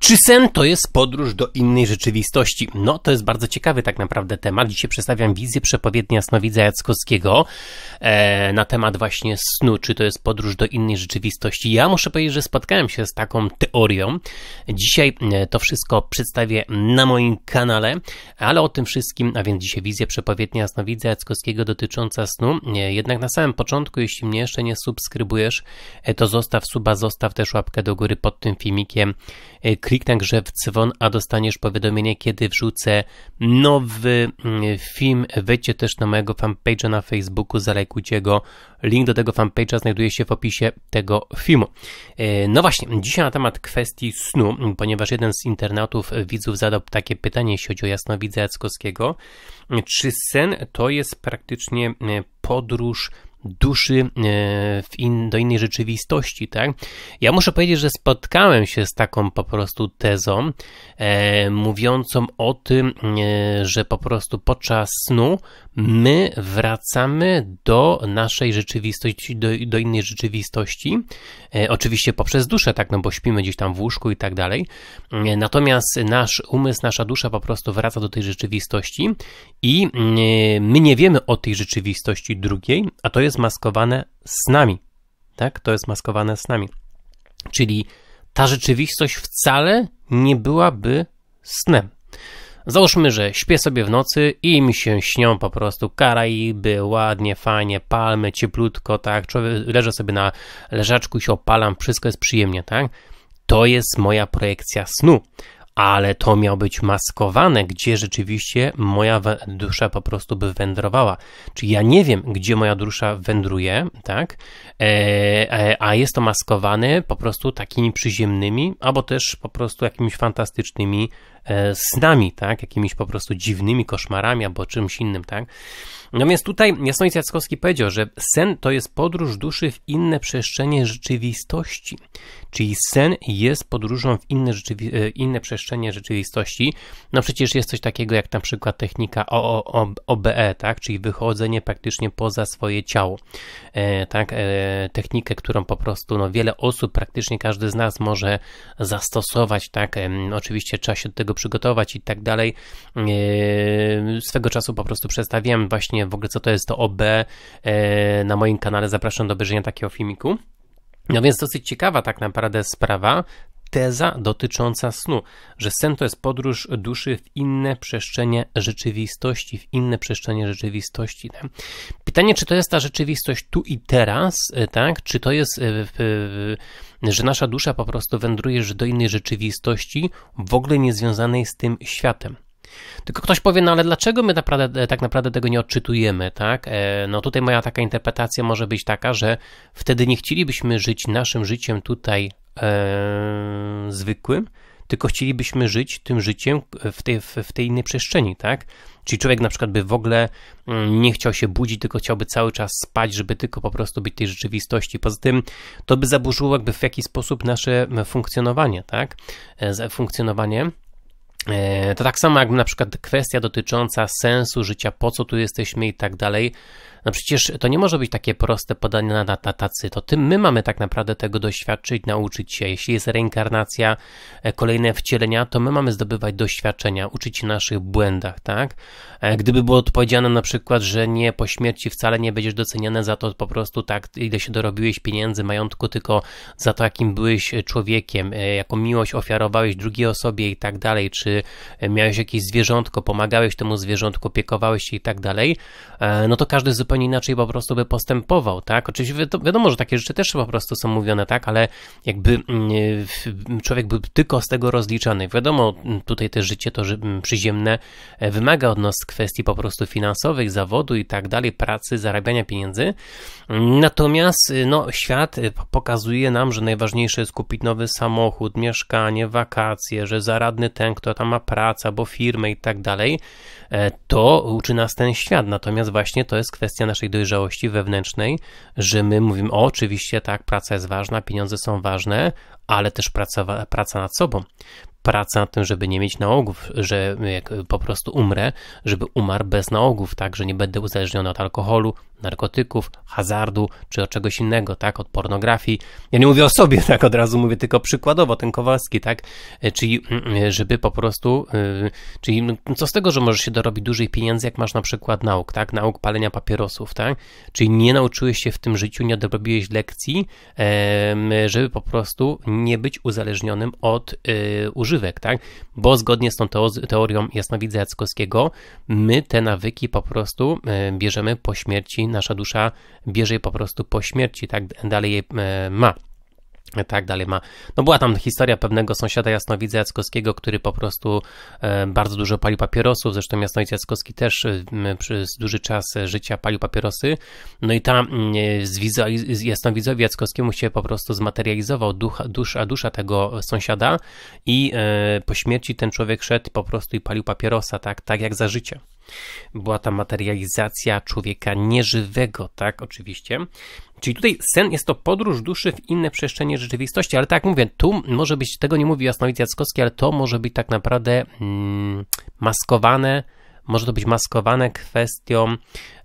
Czy sen to jest podróż do innej rzeczywistości? No, to jest bardzo ciekawy tak naprawdę temat. Dzisiaj przedstawiam wizję przepowiedni Jasnowidza Jackowskiego e, na temat właśnie snu. Czy to jest podróż do innej rzeczywistości? Ja muszę powiedzieć, że spotkałem się z taką teorią. Dzisiaj e, to wszystko przedstawię na moim kanale, ale o tym wszystkim, a więc dzisiaj wizję przepowiedni Jasnowidza Jackowskiego dotycząca snu. E, jednak na samym początku, jeśli mnie jeszcze nie subskrybujesz, e, to zostaw suba, zostaw też łapkę do góry pod tym filmikiem klik także w dzwon, a dostaniesz powiadomienie, kiedy wrzucę nowy mm, film. Wejdźcie też na mojego fanpage'a na Facebooku, zalajkujcie go. Link do tego fanpage'a znajduje się w opisie tego filmu. E, no właśnie, dzisiaj na temat kwestii snu, ponieważ jeden z internautów e, widzów zadał takie pytanie, jeśli chodzi o jasnowidza Jackowskiego. E, czy sen to jest praktycznie podróż duszy e, in, do innej rzeczywistości, tak? Ja muszę powiedzieć, że spotkałem się z taką po prostu tezą e, mówiącą o tym, e, że po prostu podczas snu my wracamy do naszej rzeczywistości, do, do innej rzeczywistości, e, oczywiście poprzez duszę, tak, no bo śpimy gdzieś tam w łóżku i tak dalej, e, natomiast nasz umysł, nasza dusza po prostu wraca do tej rzeczywistości i e, my nie wiemy o tej rzeczywistości drugiej, a to jest jest maskowane snami. Tak? To jest maskowane snami. Czyli ta rzeczywistość wcale nie byłaby snem. Załóżmy, że śpię sobie w nocy i mi się śnią po prostu Karaiby, ładnie, fajnie, palmy, cieplutko, tak? Człowiek, leżę sobie na leżaczku i się opalam, wszystko jest przyjemnie, tak? To jest moja projekcja snu ale to miał być maskowane, gdzie rzeczywiście moja dusza po prostu by wędrowała. Czyli ja nie wiem, gdzie moja dusza wędruje, tak? E, e, a jest to maskowane po prostu takimi przyziemnymi, albo też po prostu jakimiś fantastycznymi e, snami, tak? Jakimiś po prostu dziwnymi koszmarami albo czymś innym, tak? Natomiast tutaj Jasnowic Jackowski powiedział, że sen to jest podróż duszy w inne przestrzenie rzeczywistości. Czyli sen jest podróżą w inne, e, inne przestrzenie uproszczenie rzeczywistości. No przecież jest coś takiego jak na przykład technika OBE, tak? czyli wychodzenie praktycznie poza swoje ciało. E, tak? E, technikę, którą po prostu no, wiele osób, praktycznie każdy z nas może zastosować. Tak? E, oczywiście trzeba się do tego przygotować i tak dalej. E, swego czasu po prostu przedstawiłem właśnie w ogóle co to jest to OBE e, na moim kanale. Zapraszam do obejrzenia takiego filmiku. No więc dosyć ciekawa tak naprawdę sprawa, teza dotycząca snu, że sen to jest podróż duszy w inne przestrzenie rzeczywistości, w inne przestrzenie rzeczywistości. Tak? Pytanie, czy to jest ta rzeczywistość tu i teraz, e, tak? Czy to jest, e, że nasza dusza po prostu wędruje do innej rzeczywistości, w ogóle niezwiązanej z tym światem? Tylko ktoś powie, no ale dlaczego my naprawdę, e, tak naprawdę tego nie odczytujemy, tak? E, no tutaj moja taka interpretacja może być taka, że wtedy nie chcielibyśmy żyć naszym życiem tutaj e, zwykłym, tylko chcielibyśmy żyć tym życiem w tej, w tej innej przestrzeni, tak? Czyli człowiek na przykład by w ogóle mm, nie chciał się budzić, tylko chciałby cały czas spać, żeby tylko po prostu być tej rzeczywistości. Poza tym to by zaburzyło jakby w jakiś sposób nasze funkcjonowanie, tak? E, funkcjonowanie E, to tak samo jak na przykład kwestia dotycząca sensu życia, po co tu jesteśmy i tak dalej, no przecież to nie może być takie proste podanie na, na tacy. To tym my mamy tak naprawdę tego doświadczyć, nauczyć się. Jeśli jest reinkarnacja, e, kolejne wcielenia, to my mamy zdobywać doświadczenia, uczyć się naszych błędach, tak? E, gdyby było odpowiedziane na przykład, że nie po śmierci wcale nie będziesz doceniany za to po prostu tak, ile się dorobiłeś pieniędzy, majątku, tylko za to, jakim byłeś e, człowiekiem, jaką miłość ofiarowałeś drugiej osobie i tak dalej, czy miałeś jakieś zwierzątko, pomagałeś temu zwierzątku, opiekowałeś się i tak dalej, no to każdy z zupełnie inaczej po prostu by postępował, tak? Oczywiście wi wiadomo, że takie rzeczy też po prostu są mówione, tak? Ale jakby mm, człowiek był tylko z tego rozliczany. Wiadomo, mm, tutaj też życie to mm, przyziemne e, wymaga od nas kwestii po prostu finansowych, zawodu i tak dalej, pracy, zarabiania pieniędzy. Natomiast y, no, świat y, pokazuje nam, że najważniejsze jest kupić nowy samochód, mieszkanie, wakacje, że zaradny ten, kto tam ma pracę, bo firmę i tak dalej. E, to uczy nas ten świat. Natomiast właśnie to jest kwestia kwestia naszej dojrzałości wewnętrznej, że my mówimy, o, oczywiście tak, praca jest ważna, pieniądze są ważne, ale też praca, praca nad sobą. Praca nad tym, żeby nie mieć nałogów, że po prostu umrę, żeby umarł bez nałogów, tak, że nie będę uzależniony od alkoholu, narkotyków, hazardu czy od czegoś innego, tak, od pornografii. Ja nie mówię o sobie, tak, od razu mówię tylko przykładowo, ten Kowalski, tak, e, czyli mm, mm, żeby po prostu, e, czyli no, co z tego, że możesz się dorobić dużych pieniędzy, jak masz na przykład nauk, tak, nauk palenia papierosów, tak, czyli nie nauczyłeś się w tym życiu, nie odrobiłeś lekcji, żeby po prostu nie być uzależnionym od e, używek, tak, bo zgodnie z tą teorią Jasnowidza Jackowskiego, my te nawyki po prostu bierzemy po śmierci nasza dusza bierze je po prostu po śmierci, tak dalej je e, ma tak dalej ma. No była tam historia pewnego sąsiada Jasnowidza Jackowskiego, który po prostu e, bardzo dużo palił papierosów, zresztą Jasnowidz Jackowski też e, przez duży czas życia palił papierosy, no i tam mm, z Jasnowidzowi Jackowskiemu się po prostu zmaterializował ducha, dusza, dusza tego sąsiada i po śmierci ten człowiek szedł po prostu i palił papierosa, tak, tak jak za życie. Była ta materializacja człowieka nieżywego, tak, oczywiście. Czyli tutaj sen jest to podróż duszy w inne przestrzenie rzeczywistości, ale tak mówię, tu może być, tego nie mówi Jasnowidz Jackowski, ale to może być tak naprawdę mm, maskowane, może to być maskowane kwestią,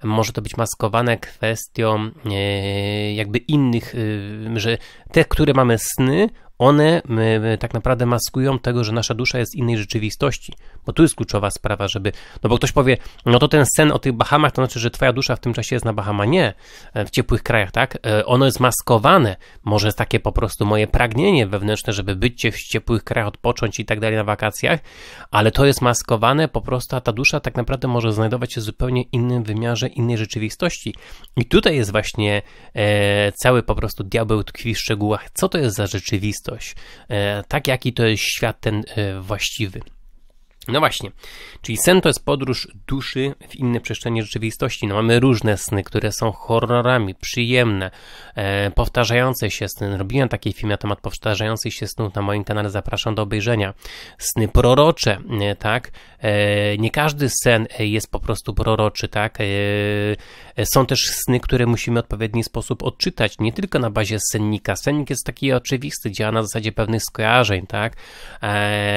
może to być maskowane kwestią e, jakby innych, y, że te, które mamy sny, one my, my, tak naprawdę maskują tego, że nasza dusza jest innej rzeczywistości, bo tu jest kluczowa sprawa, żeby, no bo ktoś powie, no to ten sen o tych Bahamach, to znaczy, że twoja dusza w tym czasie jest na Bahama. Nie, e, w ciepłych krajach, tak? E, ono jest maskowane, może jest takie po prostu moje pragnienie wewnętrzne, żeby być w ciepłych krajach, odpocząć i tak dalej na wakacjach, ale to jest maskowane, po prostu a ta dusza tak naprawdę może znajdować się w zupełnie innym wymiarze, innej rzeczywistości. I tutaj jest właśnie e, cały po prostu diabeł tkwi w szczegółach, co to jest za rzeczywistość, E, tak jaki to jest świat ten e, właściwy. No właśnie, czyli sen to jest podróż duszy w inne przestrzenie rzeczywistości. No mamy różne sny, które są horrorami, przyjemne, e, powtarzające się sny. Robiłem taki film na temat powtarzających się snów na moim kanale, zapraszam do obejrzenia. Sny prorocze, e, tak? E, nie każdy sen e, jest po prostu proroczy, tak? E, są też sny, które musimy w odpowiedni sposób odczytać, nie tylko na bazie sennika. Sennik jest taki oczywisty, działa na zasadzie pewnych skojarzeń, tak?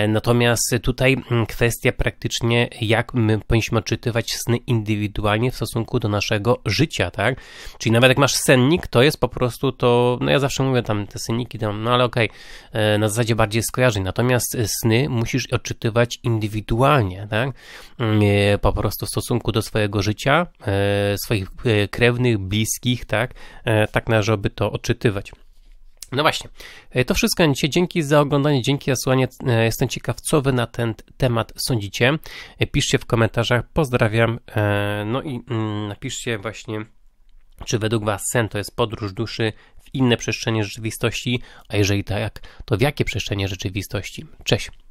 natomiast tutaj mm, kwestia praktycznie, jak my powinniśmy odczytywać sny indywidualnie w stosunku do naszego życia, tak? Czyli nawet jak masz sennik, to jest po prostu to, no ja zawsze mówię tam te senniki, tam, no ale okej, okay, e, na zasadzie bardziej skojarzeń, natomiast sny musisz odczytywać indywidualnie, tak? Mm, e, po prostu w stosunku do swojego życia, e, swoich krewnych, bliskich, tak? Tak należy, aby to odczytywać. No właśnie, e, to wszystko na dzisiaj. Dzięki za oglądanie, dzięki za słuchanie. E, jestem ciekaw, co wy na ten temat sądzicie. E, piszcie w komentarzach, pozdrawiam. No i mm, napiszcie właśnie, czy według was sen to jest podróż duszy w inne przestrzenie rzeczywistości, a jeżeli tak, to w jakie przestrzenie rzeczywistości. Cześć!